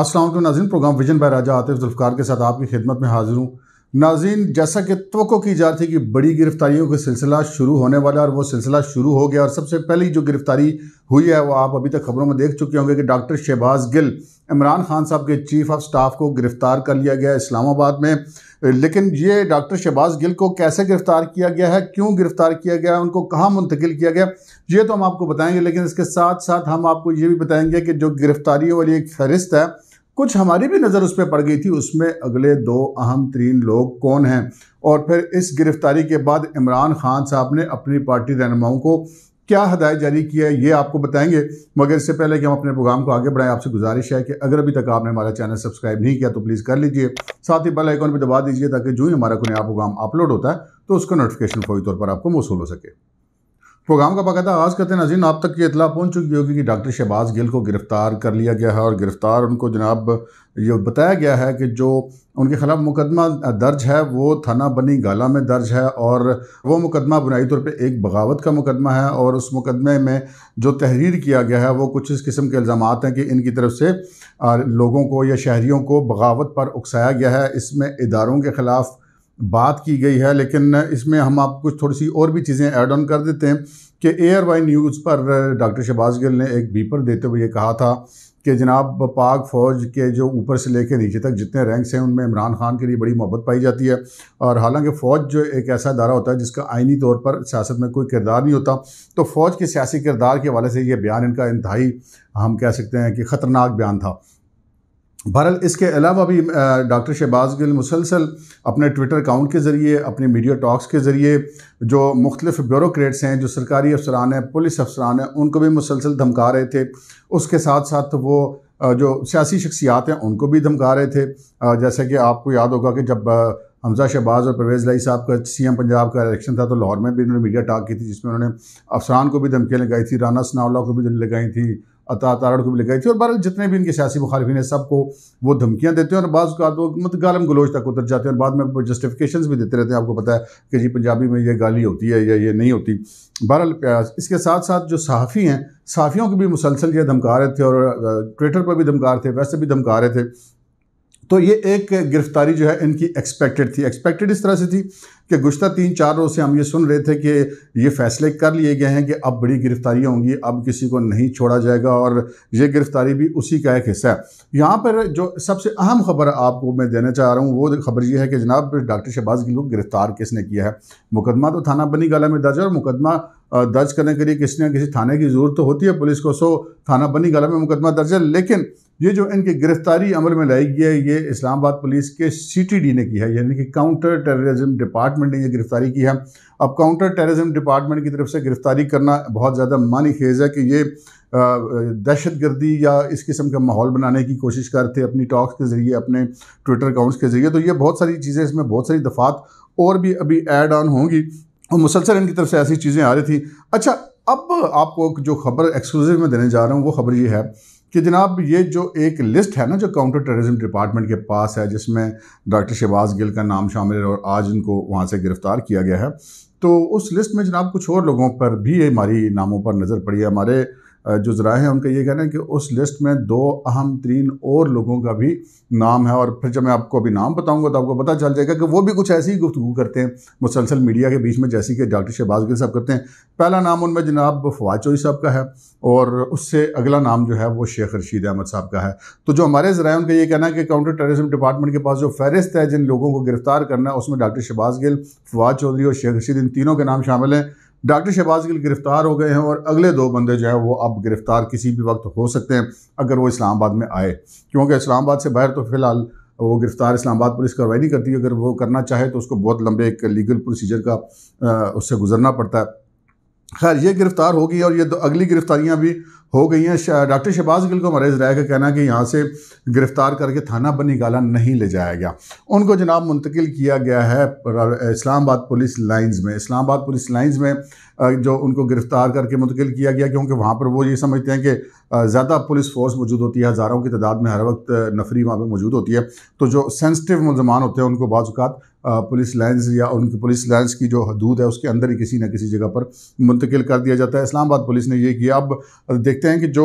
Aslam Nazeen program vision by Raja Atif Zulfar के साथ आपकी खिदमत में हाजिर हूँ नाजीन जैसा कि तो की जा रही थी कि बड़ी गिरफ्तारियों का सिलसिला शुरू होने वाला और वो सिलसिला शुरू हो गया और सबसे पहली जो गिरफ्तारी हुई है वो आप अभी तक खबरों में देख चुके होंगे कि डॉक्टर शहबाज गिल इमरान खान साहब के चीफ ऑफ स्टाफ को गिरफ़्तार कर लिया गया इस्लामाबाद में लेकिन ये डॉक्टर शहबाज गिल को कैसे गिरफ़्तार किया गया है क्यों गिरफ़्तार किया गया है उनको कहाँ मुंतकिल किया गया ये तो हम आपको बताएंगे लेकिन इसके साथ साथ हम आपको ये भी बताएंगे कि जो गिरफ़्तारियों वाली एक फहरिस्त है कुछ हमारी भी नज़र उस पर पड़ गई थी उसमें अगले दो अहम तरीन लोग कौन हैं और फिर इस गिरफ्तारी के बाद इमरान खान साहब ने अपनी पार्टी रहनुमाओं को क्या हदायत जारी की है ये आपको बताएंगे मगर इससे पहले कि हम अपने प्रोग्राम को आगे बढ़ाएं आपसे गुजारिश है कि अगर अभी तक आपने हमारा चैनल सब्सक्राइब नहीं किया तो प्लीज़ कर लीजिए साथ ही बेल आइकॉन भी दबा दीजिए ताकि जो ही हमारा कोई नया प्रोग्राम अपलोड होता है तो उसका नोटिफिकेशन फौरी तौर पर आपको मौसू हो सके प्रोग्राम का बाकायदा आगाज करते नाजीन आप तक ये इतला पहुँच चुकी होगी कि डॉक्टर शहबाज गिल को गिरफ़्तार कर लिया गया है और गिरफ़्तार उनको जनाब ये बताया गया है कि जो उनके खिलाफ मुकदमा दर्ज है वो थाना बनी गाला में दर्ज है और वो मुकदमा बुनियादी तौर पे एक बगावत का मुकदमा है और उस मुकदमे में जो तहरीर किया गया है वो कुछ इस किस्म के इल्ज़ाम हैं कि इनकी तरफ से लोगों को या शहरीों को बगावत पर उकसाया गया है इसमें इदारों के ख़िलाफ़ बात की गई है लेकिन इसमें हम आप कुछ थोड़ी सी और भी चीज़ें ऐड ऑन कर देते हैं कि एयर वाई न्यूज़ पर डॉक्टर शहबाज गिल ने एक बीपर देते हुए ये कहा था कि जनाब पाक फ़ौज के जो ऊपर से लेकर नीचे तक जितने रैंक्स हैं उनमें इमरान खान के लिए बड़ी मोहब्बत पाई जाती है और हालांकि फ़ौज जो एक ऐसा अदारा होता है जिसका आइनी तौर पर सियासत में कोई किरदार नहीं होता तो फ़ौज के सियासी किरदार के हवाले से ये बयान इनका इंतहाई हम कह सकते हैं कि ख़तरनाक बयान था बहरहाल इसके अलावा भी डॉक्टर शहबाज गिल मुसलसल अपने ट्विटर अकाउंट के ज़रिए अपने मीडिया टॉक्स के ज़रिए जो मुख्तलिफ ब्यूरोट्स हैं जो सरकारी अफसरान हैं पुलिस अफसरान हैं उनको भी मुसलसल धमका रहे थे उसके साथ साथ वो जो सियासी शख्सियात हैं उनको भी धमका रहे थे जैसे कि आपको याद होगा कि जब हमजा शहबाज और परवेज़ लाई साहब का सीएम पंजाब का इलेक्शन था तो लाहौर में भी इन्होंने मीडिया टाक की थी जिसमें उन्होंने अफसरान को भी धमकियाँ लगाई थी राना सनावला को भी लगाई थी अता को भी लगाई थी और बहरहाल जितने भी इनके सियासी मुखालफी हैं सबको वो धमकियाँ देते हैं और बाद उसका तो मतलब गालम गलोच तक उतर जाते हैं और बाद में जस्टिफिकेशन भी देते रहते हैं आपको पता है कि जी पंजाबी में ये गाली होती है या ये नहीं होती बहरहाल इसके साथ साथ जो सहाफ़ी हैं सहाफ़ियों के भी मुसलसल ये धमका रहे थे और ट्विटर पर भी धमका रहे थे वैसे भी धमका रहे थे तो ये एक गिरफ्तारी जो है इनकी एक्सपेक्टेड थी एक्सपेक्टेड इस तरह से थी कि गुज्तर तीन चार रोज से हम ये सुन रहे थे कि ये फैसले कर लिए गए हैं कि अब बड़ी गिरफ़्तारियाँ होंगी अब किसी को नहीं छोड़ा जाएगा और ये गिरफ्तारी भी उसी का एक हिस्सा है यहाँ पर जो सबसे अहम खबर आपको मैं देना चाह रहा हूँ वो खबर ये है कि जनाब डॉक्टर शहबाज गिल को गिरफ्तार किसने किया है मुकदमा तो थाना बनी गला में दर्ज है और मुकदमा दर्ज करने के लिए किसी न किसी थाने की ज़रूरत तो होती है पुलिस को सो थाना बनी गला में मुकदमा दर्ज है लेकिन ये जो इनकी गिरफ्तारी अमल में लाई गई है ये इस्लामाबाद पुलिस के सीटीडी ने की है यानी कि काउंटर टेररिज्म डिपार्टमेंट ने ये गिरफ्तारी की है अब काउंटर टेररिज्म डिपार्टमेंट की तरफ से गिरफ्तारी करना बहुत ज़्यादा मानी खेज़ है कि ये दहशत गर्दी या इस किस्म का माहौल बनाने की कोशिश करते अपनी टॉक्स के ज़रिए अपने ट्विटर अकाउंट्स के ज़रिए तो ये बहुत सारी चीज़ें इसमें बहुत सारी दफ़ात और भी अभी एड ऑन होंगी और मुसलसल इनकी तरफ से ऐसी चीज़ें आ रही थी अच्छा अब आपको जो खबर एक्सक्लूसिव में देने जा रहा हूँ वो खबर ये है कि जनाब ये जो एक लिस्ट है ना जो काउंटर टेररिज्म डिपार्टमेंट के पास है जिसमें डॉक्टर शहबाज गिल का नाम शामिल है और आज इनको वहाँ से गिरफ्तार किया गया है तो उस लिस्ट में जनाब कुछ और लोगों पर भी हमारी नामों पर नज़र पड़ी है हमारे जो ज़रा है उनका ये कहना है कि उस लिस्ट में दो अहम तरीन और लोगों का भी नाम है और फिर जब मैं आपको अभी नाम बताऊंगा तो आपको पता चल जाएगा कि वो भी कुछ ऐसी ही गुफ्तु करते हैं मुसलसल मीडिया के बीच में जैसे कि डॉक्टर शहबाज गिल साहब करते हैं पहला नाम उनमें जनाब फवाद चौधरी साहब का है और उससे अगला नाम जो है वो शेख रशीद अहमद साहब का है तो जो हमारे ज़रा उनका ये कहना है कि काउंटर टेररिज्म डिपार्टमेंट के पास जो फहरिस्त है जिन लोगों को गिरफ्तार करना है उसमें डॉक्टर शहबाज गिल फवाद चौधरी और शेख रशीद इन तीनों के नाम शामिल हैं डॉक्टर शहबाज गिल गिरफ्तार हो गए हैं और अगले दो बंदे जो है वो अब गिरफ्तार किसी भी वक्त हो सकते हैं अगर वो इस्लामाबाद में आए क्योंकि इस्लामाबाद से बाहर तो फ़िलहाल वो गिरफ्तार इस्लामाबाद पुलिस कार्रवाई नहीं करती अगर वो करना चाहे तो उसको बहुत लंबे एक लीगल प्रोसीजर का उससे गुजरना पड़ता है खैर ये गिरफ्तार हो गई और ये अगली गिरफ्तारियां भी हो गई हैं डॉक्टर शहबाज गिल को मरीज राय का कहना कि यहाँ से गिरफ्तार करके थाना बनी गाला नहीं ले जाया गया उनको जनाब मुंतकिल किया गया है इस्लामाबाद पुलिस लाइंस में इस्लामाबाद पुलिस लाइंस में जो उनको गिरफ्तार करके मुंतकिल किया गया क्योंकि वहाँ पर वो ये समझते हैं कि ज़्यादा पुलिस फोर्स मौजूद होती है हज़ारों की तादाद में हर वक्त नफरी वहाँ पर मौजूद होती है तो जो सेंसटिव मुलजमान होते हैं उनको बाज़ात पुलिस लाइन्स या उनकी पुलिस लाइन्स की जो हदूद है उसके अंदर ही किसी न किसी जगह पर मुंतकिल कर दिया जाता है इस्लामाबाद पुलिस ने ये किया अब देखते हैं कि जो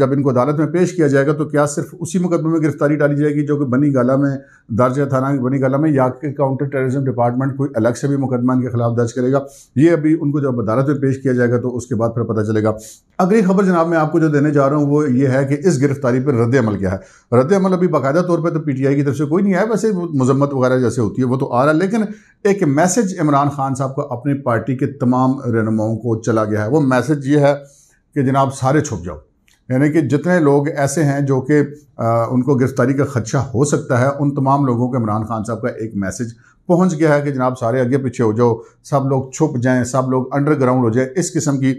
जब इनको अदालत में पेश किया जाएगा तो क्या सिर्फ उसी मुकदमे में गिरफ्तारी डाली जाएगी जो कि बनी गाला में दर्ज है थाना बनी गाला में या कि काउंटर टेररिज्म डिपार्टमेंट कोई अलग से भी मुकदमा इनके खिलाफ दर्ज करेगा ये अभी उनको जब अदालत में पेश किया जाएगा तो उसके बाद फिर पता चलेगा अगली खबर जनाब मैं आपको जो देने जा रहा हूँ वो ये है कि इस गिरफ्तारी पर रद्द अमल क्या है रद्द अमल अभी बाकायदा तौर पर तो पी टी आई की तरफ से कोई नहीं आया वैसे मजम्मत वगैरह जैसे होती है वो तो आ रहा है लेकिन एक मैसेज इमरान खान साहब का अपनी पार्टी के तमाम रहनुमाओं को चला गया है वो मैसेज ये है कि जनाब सारे छुप जाओ यानी कि जितने लोग ऐसे हैं जो कि उनको गिरफ्तारी का खदशा हो सकता है उन तमाम लोगों को इमरान खान साहब का एक मैसेज पहुंच गया है कि जनाब सारे आगे पीछे हो जाओ सब लोग छुप जाएं सब लोग अंडरग्राउंड हो जाएं इस किस्म की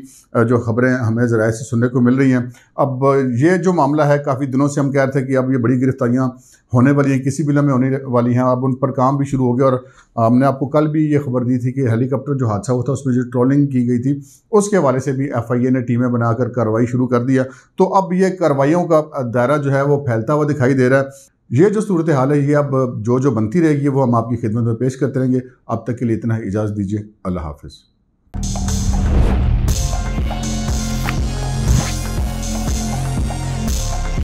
जो खबरें हमें ज़रा से सुनने को मिल रही हैं अब ये जो मामला है काफ़ी दिनों से हम कह रहे थे कि अब ये बड़ी गिरफ्तारियाँ होने वाली हैं किसी भी में होने वाली हैं अब उन पर काम भी शुरू हो गया और हमने आपको कल भी ये खबर दी थी कि हेलीकॉप्टर जो हादसा हुआ था उसमें जो ट्रोलिंग की गई थी उसके हवाले से भी एफ आई ए ने टीमें बनाकर कार्रवाई शुरू कर दिया तो अब ये कार्रवाइयों का दायरा जो है वो फैलता हुआ दिखाई दे रहा है ये जो सूरत हाल है ये अब जो जो बनती रहेगी वो हम आपकी खिदमत में पेश करते रहेंगे अब तक के लिए इतना इजाज़त दीजिए अल्लाह हाफिज़